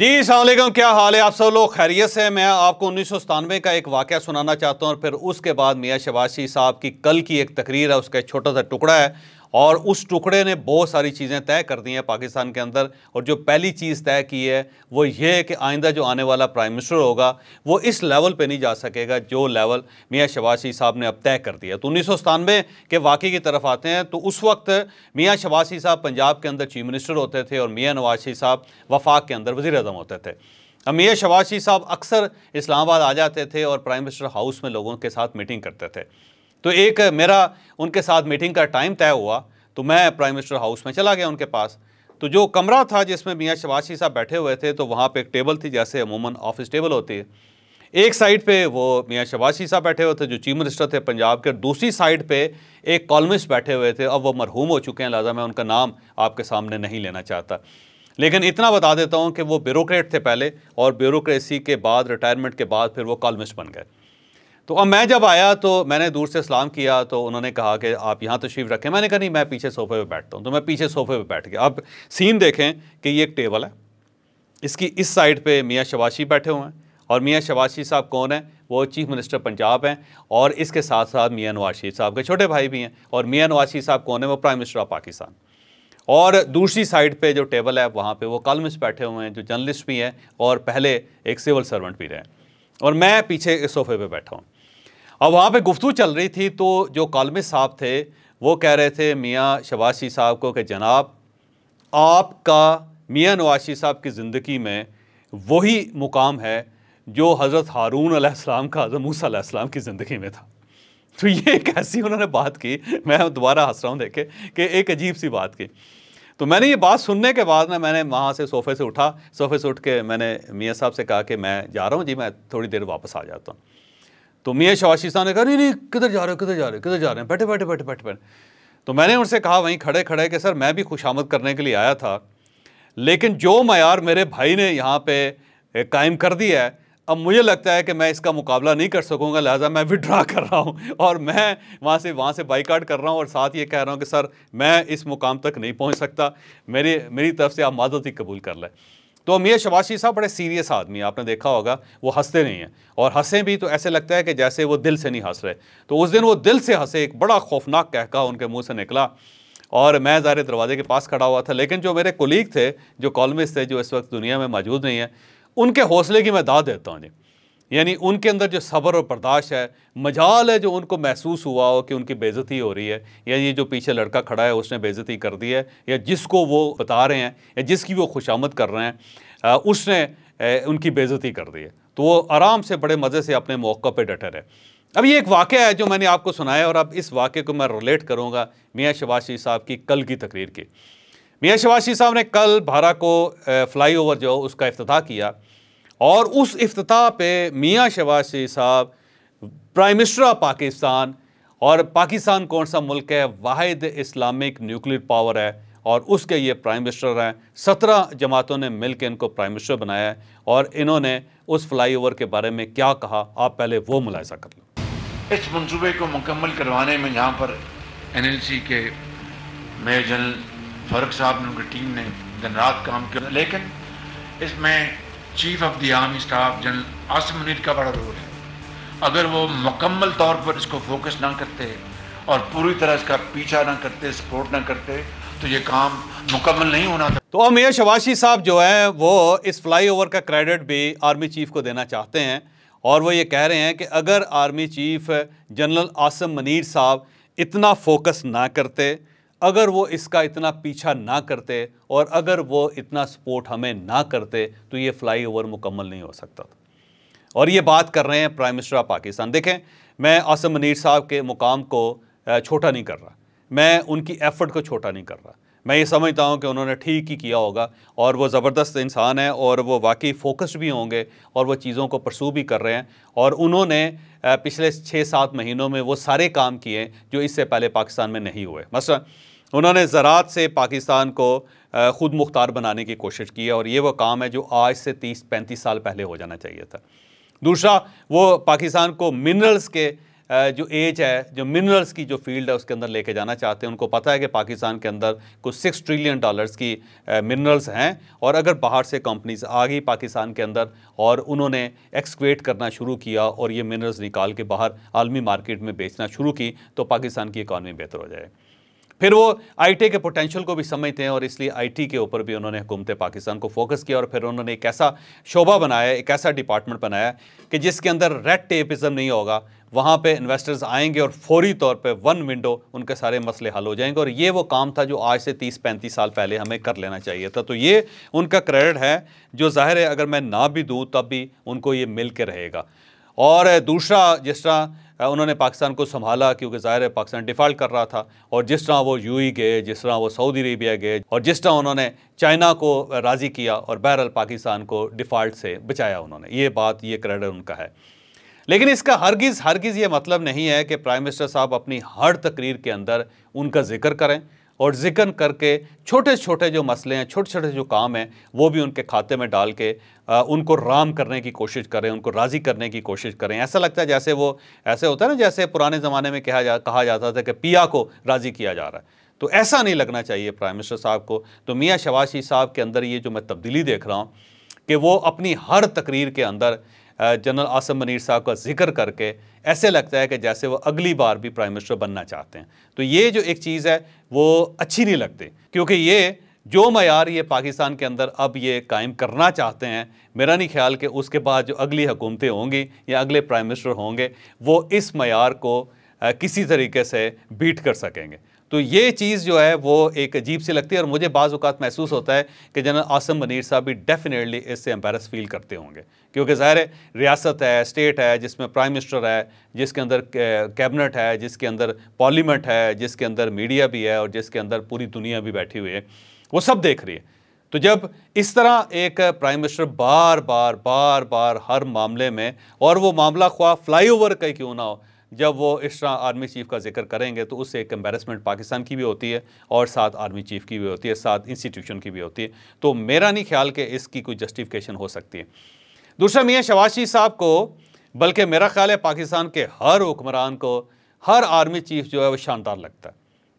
जी सलाम क्या हाल है आप सब लोग खैरियत से मैं आपको उन्नीस सौ सतानवे का एक वाक़ सुनाना चाहता हूँ और फिर उसके बाद मियाँ शबाशी साहब की कल की एक तकरीर है उसका एक छोटा सा टुकड़ा है और उस टुकड़े ने बहुत सारी चीज़ें तय कर दी हैं पाकिस्तान के अंदर और जो पहली चीज़ तय की है वो ये है कि आइंदा जो आने वाला प्राइम मिनिस्टर होगा वो इस लेवल पे नहीं जा सकेगा जो लेवल मियाँ शबाशी साहब ने अब तय कर दिया तो उन्नीस के वाकई की तरफ आते हैं तो उस वक्त मियाँ शबाशी साहब पंजाब के अंदर चीफ मिनिस्टर होते थे और मियाँ नवाशी साहब वफाक के अंदर वजी अजम होते थे अब मियाँ शबाशी साहब अक्सर इस्लामाबाद आ जाते थे और प्राइम मिनिस्टर हाउस में लोगों के साथ मीटिंग करते थे तो एक मेरा उनके साथ मीटिंग का टाइम तय हुआ तो मैं प्राइम मिनिस्टर हाउस में चला गया उनके पास तो जो कमरा था जिसमें मियाँ शबाशी साहब बैठे हुए थे तो वहाँ पर एक टेबल थी जैसे अमूमन ऑफिस टेबल होती है एक साइड पे वो मियाँ शबाशी साहब बैठे हुए थे जो चीफ मिनिस्टर थे पंजाब के दूसरी साइड पे एक कॉलमिस्ट बैठे हुए थे अब वो मरहूम हो चुके हैं लिहाजा मैं उनका नाम आपके सामने नहीं लेना चाहता लेकिन इतना बता देता हूँ कि वो ब्यूरोक्रेट थे पहले और ब्यूरोक्रेसी के बाद रिटायरमेंट के बाद फिर वो कॉलमिस्ट बन गए तो अब मैं जब आया तो मैंने दूर से सलाम किया तो उन्होंने कहा कि आप यहाँ तशरीफ़ रखें मैंने कहा नहीं मैं पीछे सोफे पे बैठता हूँ तो मैं पीछे सोफे पे बैठ गया अब सीन देखें कि ये एक टेबल है इसकी इस साइड पे मियाँ शबाशी बैठे हुए हैं और मियाँ शबाशी साहब कौन है वो चीफ मिनिस्टर पंजाब हैं और इसके साथ साथ मियाँ नवाशी साहब के छोटे भाई भी हैं और मियाँ नवाशी साहब कौन है वो प्राइम मिनिस्टर ऑफ पाकिस्तान और दूसरी साइड पे जो टेबल है वहाँ पे वो कॉलमिस्ट बैठे हुए हैं जो जर्नलिस्ट भी हैं और पहले एक सिविल सर्वेंट भी रहे हैं और मैं पीछे सोफे पे बैठा हूँ अब वहाँ पे गुफ्तु चल रही थी तो जो कालमे साहब थे वो कह रहे थे मियाँ शबाशी साहब को कि जनाब आपका मियाँ नवाशी साहब की ज़िंदगी में वही मुकाम है जो हज़रत हारून आसमाम का हज़रत मूसा की ज़िंदगी में था तो ये एक ऐसी उन्होंने बात की मैं दोबारा हंस रहा हूँ देखे कि एक अजीब सी बात की तो मैंने ये बात सुनने के बाद ना मैंने वहाँ से सोफ़े से उठा सोफ़े से उठ के मैंने मियाँ साहब से कहा कि मैं जा रहा हूँ जी मैं थोड़ी देर वापस आ जाता हूँ तो मियाँ शवाशी साहब ने कहा नहीं नहीं किधर जा रहे हो किधर जा रहे हो किधर जा रहे हैं बैठे बैठे बैठे बैठे बैठे तो मैंने उनसे कहा वहीं खड़े खड़े कि सर मैं भी आमद करने के लिए आया था लेकिन जो मैार मेरे भाई ने यहाँ पे कायम कर दिया है अब मुझे लगता है कि मैं इसका मुकाबला नहीं कर सकूंगा लिहाजा मैं विड्रा कर रहा हूँ और मैं वहाँ से वहाँ से बाइकाट कर रहा हूँ और साथ ये कह रहा हूँ कि सर मैं इस मुकाम तक नहीं पहुँच सकता मेरी मेरी तरफ से आप मादत ही कबूल कर लें तो अमीर शबाशी साहब बड़े सीरियस आदमी आपने देखा होगा वो हंसते नहीं हैं और हंसे भी तो ऐसे लगता है कि जैसे वो दिल से नहीं हंस रहे तो उस दिन वो दिल से हंसे एक बड़ा खौफनाक कहका उनके मुँह से निकला और मैं ज़ाहिर दरवाजे के पास खड़ा हुआ था लेकिन जो मेरे कोलीग थे जो कॉलमिस्ट थे जो इस वक्त दुनिया में मौजूद नहीं है उनके हौसले की मैं दाद देता हूँ जी यानी उनके अंदर जो सब्र और बर्दाश्त है मजाल है जो उनको महसूस हुआ हो कि उनकी बेज़ती हो रही है या ये जो पीछे लड़का खड़ा है उसने बेज़ती कर दी है या जिसको वो बता रहे हैं या जिसकी वो खुशामद कर रहे हैं उसने उनकी बेज़ती कर दी है तो वो आराम से बड़े मज़े से अपने मौक़ पर डटे रहे अब ये एक वाक़ है जो मैंने आपको सुनाया और अब इस वाक़े को मैं रिलेट करूँगा मियाँ शबाशी साहब की कल की तकरीर की मियाँ शबाशी साहब ने कल भारा को फ्लाई ओवर जो उसका अफ्ताह किया और उस अफ्ताह पे मियाँ शहबाज शरीफ साहब प्राइम मिनिस्टर ऑफ पाकिस्तान और पाकिस्तान कौन सा मुल्क है वाहिद इस्लामिक न्यूक्लियर पावर है और उसके ये प्राइम मिनिस्टर हैं सत्रह जमातों ने मिल के इनको प्राइम मिनिस्टर बनाया है और इन्होंने उस फ्लाई ओवर के बारे में क्या कहा आप पहले वो मुलायजा कर लो इस मनसूबे को मुकम्मल करवाने में यहाँ पर एन एल सी के मेयर जनरल फारूक साहब ने उनकी टीम ने दिन रात काम किया लेकिन इसमें chief of the army staff general Asim Munir का बड़ा रोल है अगर वो मुकम्मल तौर पर इसको फोकस ना करते और पूरी तरह इसका पीछा ना करते सपोर्ट ना करते तो ये काम मुकम्मल नहीं होना था तो अमीर शबाशी साहब जो हैं वो इस फ्लाई ओवर का क्रेडिट भी आर्मी चीफ को देना चाहते हैं और वो ये कह रहे हैं कि अगर army chief general Asim Munir साहब इतना फोकस ना करते अगर वो इसका इतना पीछा ना करते और अगर वो इतना सपोर्ट हमें ना करते तो ये फ्लाईओवर मुकम्मल नहीं हो सकता था और ये बात कर रहे हैं प्राइम मिनिस्टर ऑफ पाकिस्तान देखें मैं आसम मनीर साहब के मुकाम को छोटा नहीं कर रहा मैं उनकी एफर्ट को छोटा नहीं कर रहा मैं ये समझता हूँ कि उन्होंने ठीक ही किया होगा और वो ज़बरदस्त इंसान है और वो वाकई फोकस्ड भी होंगे और वो चीज़ों को परसू भी कर रहे हैं और उन्होंने पिछले छः सात महीनों में वो सारे काम किए जो इससे पहले पाकिस्तान में नहीं हुए मसला उन्होंने ज़रात से पाकिस्तान को ख़ुद मुख्तार बनाने की कोशिश की है और ये वो काम है जो आज से तीस पैंतीस साल पहले हो जाना चाहिए था दूसरा वो पाकिस्तान को मिनरल्स के जो एज है जो मिनरल्स की जो फील्ड है उसके अंदर लेके जाना चाहते हैं उनको पता है कि पाकिस्तान के अंदर कुछ सिक्स ट्रिलियन डॉलर्स की मिनरल्स हैं और अगर बाहर से कंपनीज आ गई पाकिस्तान के अंदर और उन्होंने एक्सक्वेट करना शुरू किया और ये मिनरल्स निकाल के बाहर आलमी मार्केट में बेचना शुरू की तो पाकिस्तान की इकानमी बेहतर हो जाए फिर वो आईटी के पोटेंशियल को भी समझते हैं और इसलिए आईटी के ऊपर भी उन्होंने हुकूमत पाकिस्तान को फोकस किया और फिर उन्होंने एक ऐसा शोभा बनाया एक ऐसा डिपार्टमेंट बनाया कि जिसके अंदर रेड टेपिज़म नहीं होगा वहाँ पे इन्वेस्टर्स आएंगे और फौरी तौर पे वन विंडो उनके सारे मसले हल हो जाएंगे और ये वो काम था जो आज से 30-35 साल पहले हमें कर लेना चाहिए था तो ये उनका क्रेडिट है जो जाहिर है अगर मैं ना भी दूँ तब भी उनको ये मिल के रहेगा और दूसरा जिस तरह उन्होंने पाकिस्तान को संभाला क्योंकि ज़ाहिर है पाकिस्तान डिफ़ॉल्ट कर रहा था और जिस तरह वो ई गए जिस तरह वो सऊदी अरेबिया गए और जिस तरह उन्होंने चाइना को राज़ी किया और बहरहाल पाकिस्तान को डिफ़ॉल्ट से बचाया उन्होंने ये बात ये क्रेडिट उनका है लेकिन इसका हरगिज़ हरगिज़ ये मतलब नहीं है कि प्राइम मिनिस्टर साहब अपनी हर तकरीर के अंदर उनका जिक्र करें और जिक्र करके छोटे छोटे जो मसले हैं छोटे छोटे जो काम हैं वो भी उनके खाते में डाल के आ, उनको राम करने की कोशिश करें उनको राज़ी करने की कोशिश करें ऐसा लगता है जैसे वो ऐसे होता है ना जैसे पुराने ज़माने में कहा जा कहा जाता था कि पिया को राज़ी किया जा रहा है तो ऐसा नहीं लगना चाहिए प्राइम मिनिस्टर साहब को तो मियाँ शवाशी साहब के अंदर ये जो मैं तब्दीली देख रहा हूँ कि वो अपनी हर तकरीर के अंदर जनरल आसम मनीर साहब का जिक्र करके ऐसे लगता है कि जैसे वो अगली बार भी प्राइम मिनिस्टर बनना चाहते हैं तो ये जो एक चीज़ है वो अच्छी नहीं लगती क्योंकि ये जो मैार ये पाकिस्तान के अंदर अब ये कायम करना चाहते हैं मेरा नहीं ख्याल कि उसके बाद जो अगली हुकूमतें होंगी या अगले प्राइम मिनिस्टर होंगे वो इस मैार को किसी तरीके से बीट कर सकेंगे तो ये चीज़ जो है वो एक अजीब सी लगती है और मुझे बाज़ अवत महसूस होता है कि जनरल आसम मनीर साहब भी डेफिनेटली इससे एम्बेरस फील करते होंगे क्योंकि ज़ाहिर रियासत है स्टेट है जिसमें प्राइम मिनिस्टर है जिसके अंदर कैबिनेट है जिसके अंदर पार्लीमेंट है जिसके अंदर मीडिया भी है और जिसके अंदर पूरी दुनिया भी बैठी हुई है वो सब देख रही है तो जब इस तरह एक प्राइम मिनिस्टर बार बार बार बार हर मामले में और वो मामला ख्वा फ्लाई ओवर का क्यों ना हो जब वो इस तरह आर्मी चीफ़ का जिक्र करेंगे तो उससे एक एम्बेरसमेंट पाकिस्तान की भी होती है और साथ आर्मी चीफ़ की भी होती है साथ इंस्टीट्यूशन की भी होती है तो मेरा नहीं ख्याल कि इसकी कोई जस्टिफिकेशन हो सकती है दूसरा मियाँ शवाशी साहब को बल्कि मेरा ख्याल है पाकिस्तान के हर हुक्मरान को हर आर्मी चीफ जो है वो शानदार लगता है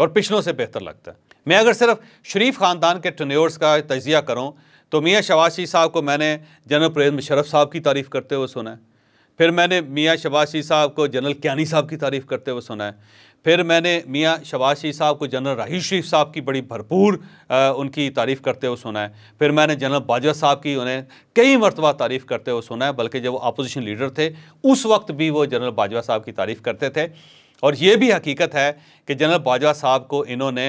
और पिछलों से बेहतर लगता है मैं अगर सिर्फ शरीफ ख़ानदान के टनोर्स का तजिया करूँ तो मियाँ शवाशी साहब को मैंने जनरल प्रेज मुशरफ साहब की तारीफ़ करते हुए सुना है फिर मैंने मियाँ शबाशी साहब को जनरल क्यानी साहब की तारीफ़ करते हुए सुना है फिर मैंने मियाँ शबाशी साहब को जनरल राही शरीफ साहब की बड़ी भरपूर उनकी तारीफ़ करते हुए सुना है फिर मैंने जनरल बाजवा साहब की उन्हें कई मरतबा तारीफ़ करते हुए सुना है बल्कि जब वो अपोजिशन लीडर थे उस वक्त भी वो जनरल बाजवा साहब की तारीफ़ करते थे और ये भी हकीकत है कि जनरल बाजवा साहब को इन्होंने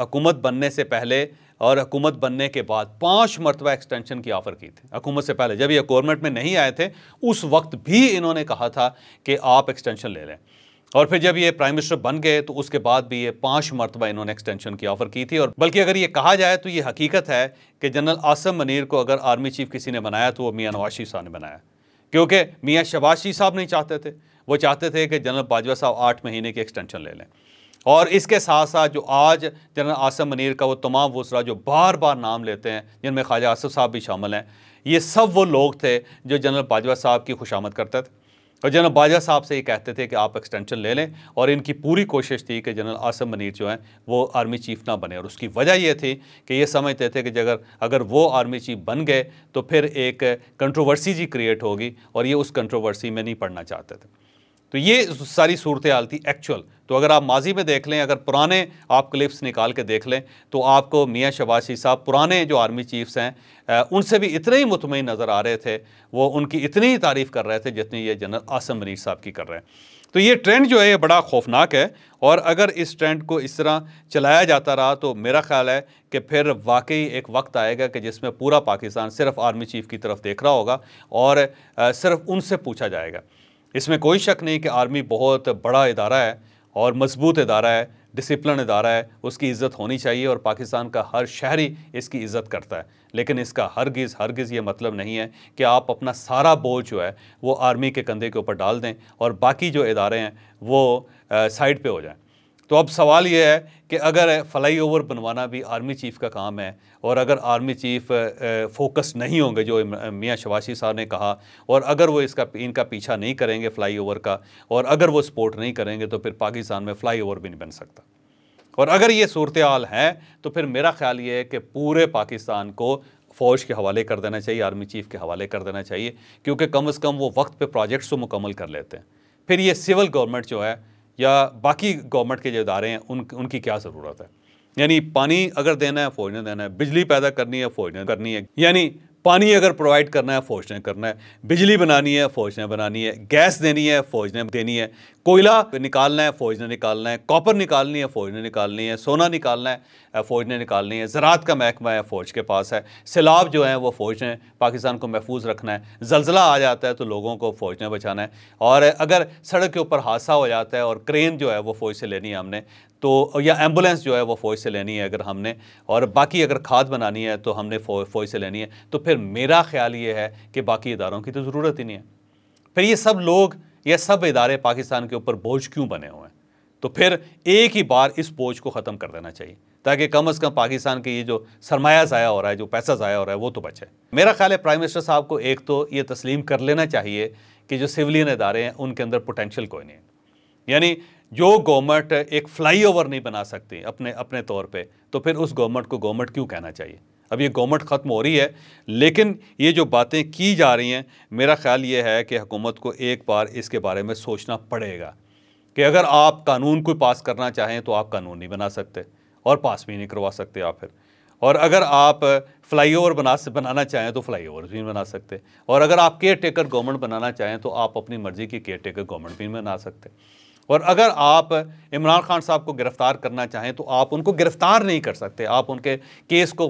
हुकूमत बनने से पहले और हुकूमत बनने के बाद पाँच मरतबा एक्सटेंशन की ऑफ़र की थी हुकूमत से पहले जब ये गवर्नमेंट में नहीं आए थे उस वक्त भी इन्होंने कहा था कि आप एक्सटेंशन ले लें और फिर जब ये प्राइम मिनिस्टर बन गए तो उसके बाद भी ये पाँच मरतबा इन्होंने एक्सटेंशन की ऑफ़र की थी और बल्कि अगर ये कहा जाए तो ये हकीकत है कि जनरल आसम मनीर को अगर आर्मी चीफ किसी ने बनाया तो वो मियाँ नवाशी साहब ने बनाया क्योंकि मियाँ शबाशी साहब नहीं चाहते थे वो चाहते थे कि जनरल बाजवा साहब आठ महीने की एक्सटेंशन ले लें और इसके साथ साथ जो आज जनरल आसम मनीर का वो तमाम वसरा जो बार बार नाम लेते हैं जिनमें ख्वाजा आसफ साहब भी शामिल हैं ये सब वो लोग थे जो जनरल बाजवा साहब की खुशामद करते थे और जनरल बाजवा साहब से ये कहते थे कि आप एक्सटेंशन ले लें और इनकी पूरी कोशिश थी कि जनरल आसम मनीर जो हैं वो आर्मी चीफ ना बने और उसकी वजह ये थी कि ये समझते थे कि अगर अगर वो आर्मी चीफ बन गए तो फिर एक कंट्रोवर्सी जी क्रिएट होगी और ये उस कंट्रोवर्सी में नहीं पढ़ना चाहते थे तो ये सारी सूरत हाल थी एक्चुअल तो अगर आप माजी में देख लें अगर पुराने आप क्लिप्स निकाल के देख लें तो आपको मियाँ शबाशी साहब पुराने जो आर्मी चीफ्स हैं उनसे भी इतने ही मुतमिन नज़र आ रहे थे वो उनकी इतनी ही तारीफ़ कर रहे थे जितनी ये जनरल आसम मनीर साहब की कर रहे हैं तो ये ट्रेंड जो है ये बड़ा खौफनाक है और अगर इस ट्रेंड को इस तरह चलाया जाता रहा तो मेरा ख्याल है कि फिर वाकई एक वक्त आएगा कि जिसमें पूरा पाकिस्तान सिर्फ आर्मी चीफ़ की तरफ देख रहा होगा और सिर्फ उनसे पूछा जाएगा इसमें कोई शक नहीं कि आर्मी बहुत बड़ा इदारा है और मजबूत इदारा है डिसिप्लिन इदारा है उसकी इज़्ज़त होनी चाहिए और पाकिस्तान का हर शहरी इसकी इज़्ज़त करता है लेकिन इसका हरगिज़ हरगिज़ ये मतलब नहीं है कि आप अपना सारा बोझ जो है वो आर्मी के कंधे के ऊपर डाल दें और बाकी जो इदारे हैं वो साइड पे हो जाएं तो अब सवाल यह है कि अगर फ्लाई ओवर बनवाना भी आर्मी चीफ़ का काम है और अगर आर्मी चीफ़ फोकस नहीं होंगे जो मियाँ शवाशी साहब ने कहा और अगर वो इसका इनका पीछा नहीं करेंगे फ्लाई ओवर का और अगर वो सपोर्ट नहीं करेंगे तो फिर पाकिस्तान में फ्लाई ओवर भी नहीं बन सकता और अगर ये सूरत हाल है तो फिर मेरा ख्याल ये है कि पूरे पाकिस्तान को फ़ौज के हवाले कर देना चाहिए आर्मी चीफ़ के हवाले कर देना चाहिए क्योंकि कम अज़ कम वो वक्त पर प्रोजेक्ट्स को तो मुकम्मल कर लेते हैं फिर ये सिविल गवर्नमेंट जो है या बाकी गवर्नमेंट के जो इदारे हैं उन उनकी क्या ज़रूरत है यानी पानी अगर देना है फौज ने देना है बिजली पैदा करनी है फौज ने करनी है यानी पानी अगर प्रोवाइड करना है फौज ने करना है बिजली बनानी है फौज ने बनानी है गैस देनी है फौज ने देनी है कोयला निकालना है फौज ने निकालना है कॉपर निकालनी है फौज ने निकालनी है सोना निकालना है फौज ने निकालनी है ज़रात का महकमा है फौज के पास है सैलाब जो है वो फौज ने पाकिस्तान को महफूज रखना है जलजिला आ जाता है तो लोगों को फौज ने बचाना है और अगर सड़क के ऊपर हादसा हो जाता है और क्रेन जो है वो फौज से लेनी है हमने तो या एम्बुलेंस जो है वो फौज से लेनी है अगर हमने और बाकी अगर खाद बनानी है तो हमने फौज से लेनी है तो फिर मेरा ख्याल ये है कि बाकी इदारों की तो ज़रूरत ही नहीं है फिर ये सब लोग ये सब इदारे पाकिस्तान के ऊपर बोझ क्यों बने हुए हैं तो फिर एक ही बार इस बोझ को ख़त्म कर देना चाहिए ताकि कम अज़ कम पाकिस्तान के ये जो सरमाया ज़ाया हो रहा है जो पैसा ज़ाया हो रहा है वो तो बचे मेरा ख्याल है प्राइम मिनिस्टर साहब को एक तो ये तस्लीम कर लेना चाहिए कि जो सिविलियन इदारे हैं उनके अंदर पोटेंशल कोई नहीं है यानी जो गवर्नमेंट एक फ्लाईओवर नहीं बना सकती अपने अपने तौर पे तो फिर उस गवर्नमेंट को गवर्नमेंट क्यों कहना चाहिए अब ये गवर्नमेंट ख़त्म हो रही है लेकिन ये जो बातें की जा रही हैं मेरा ख्याल ये है कि हुकूमत को एक बार इसके बारे में सोचना पड़ेगा कि अगर आप कानून को पास करना चाहें तो आप कानून नहीं बना सकते और पास भी नहीं करवा सकते आप फिर और अगर आप ओवर बना बनाना चाहें तो ओवर भी बना सकते और अगर आप केयर टेकर गवर्नमेंट बनाना चाहें तो आप अपनी मर्ज़ी की केयर टेकर गवर्नमेंट भी बना सकते और अगर आप इमरान खान साहब को गिरफ़्तार करना चाहें तो आप उनको गिरफ़्तार नहीं कर सकते आप उनके केस को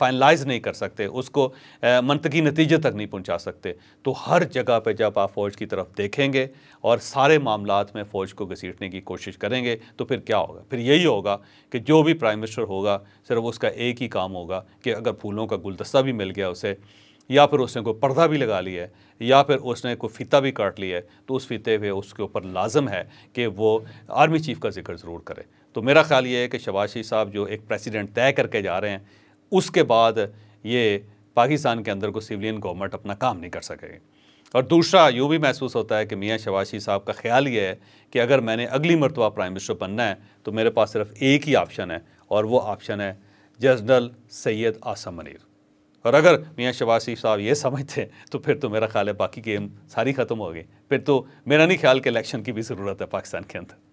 फाइनलाइज नहीं कर सकते उसको मनतकी नतीजे तक नहीं पहुंचा सकते तो हर जगह पे जब आप फ़ौज की तरफ देखेंगे और सारे मामला में फ़ौज को घसीटने की कोशिश करेंगे तो फिर क्या होगा फिर यही होगा कि जो भी प्राइम मिनिस्टर होगा सिर्फ उसका एक ही काम होगा कि अगर फूलों का गुलदस्ता भी मिल गया उसे या फिर उसने कोई पर्दा भी लगा लिया है या फिर उसने कोई फ़ीता भी काट लिया है तो उस फीते हुए उसके ऊपर लाजम है कि वो आर्मी चीफ़ का जिक्र ज़रूर करे तो मेरा ख्याल ये है कि शबाशी साहब जो एक प्रेसिडेंट तय करके जा रहे हैं उसके बाद ये पाकिस्तान के अंदर को सिविलियन गवर्नमेंट अपना काम नहीं कर सकेगी और दूसरा यूँ भी महसूस होता है कि मियाँ शबाशी साहब का ख्याल ये है कि अगर मैंने अगली मरतबा प्राइम मिनिस्टर बनना है तो मेरे पास सिर्फ एक ही ऑप्शन है और वो ऑप्शन है जनरल सैयद आसम मनीर और अगर मियाँ शबाज शरीफ साहब ये समझते हैं तो फिर तो मेरा ख्याल है बाकी गेम सारी ख़त्म हो गई फिर तो मेरा नहीं ख्याल कि इलेक्शन की भी ज़रूरत है पाकिस्तान के अंदर